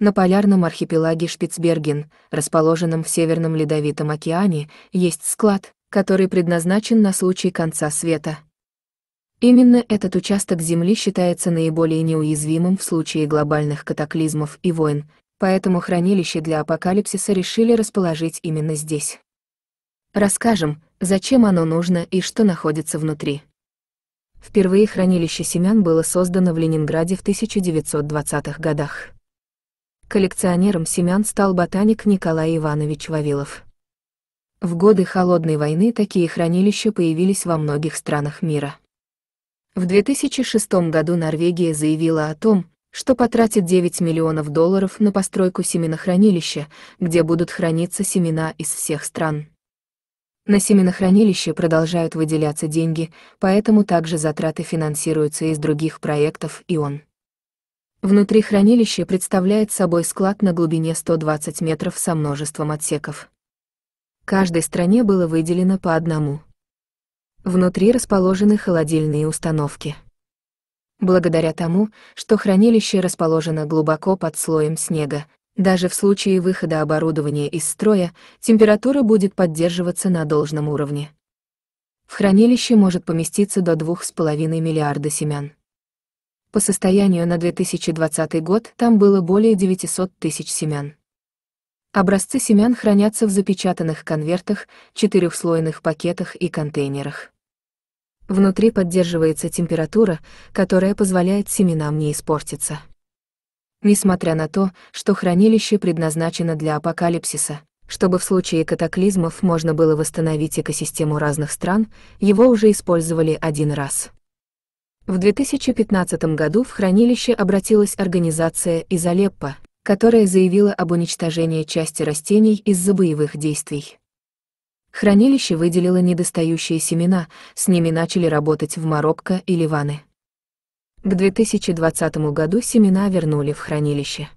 На полярном архипелаге Шпицберген, расположенном в Северном Ледовитом океане, есть склад, который предназначен на случай конца света. Именно этот участок Земли считается наиболее неуязвимым в случае глобальных катаклизмов и войн, поэтому хранилище для апокалипсиса решили расположить именно здесь. Расскажем, зачем оно нужно и что находится внутри. Впервые хранилище семян было создано в Ленинграде в 1920-х годах. Коллекционером семян стал ботаник Николай Иванович Вавилов. В годы Холодной войны такие хранилища появились во многих странах мира. В 2006 году Норвегия заявила о том, что потратит 9 миллионов долларов на постройку семенохранилища, где будут храниться семена из всех стран. На семенохранилище продолжают выделяться деньги, поэтому также затраты финансируются из других проектов ион. Внутри хранилище представляет собой склад на глубине 120 метров со множеством отсеков. Каждой стране было выделено по одному. Внутри расположены холодильные установки. Благодаря тому, что хранилище расположено глубоко под слоем снега, даже в случае выхода оборудования из строя, температура будет поддерживаться на должном уровне. В хранилище может поместиться до 2,5 миллиарда семян. По состоянию на 2020 год там было более 900 тысяч семян. Образцы семян хранятся в запечатанных конвертах, четырехслойных пакетах и контейнерах. Внутри поддерживается температура, которая позволяет семенам не испортиться. Несмотря на то, что хранилище предназначено для апокалипсиса, чтобы в случае катаклизмов можно было восстановить экосистему разных стран, его уже использовали один раз. В 2015 году в хранилище обратилась организация из Алеппо, которая заявила об уничтожении части растений из-за боевых действий. Хранилище выделило недостающие семена, с ними начали работать в Марокко и Ливаны. К 2020 году семена вернули в хранилище.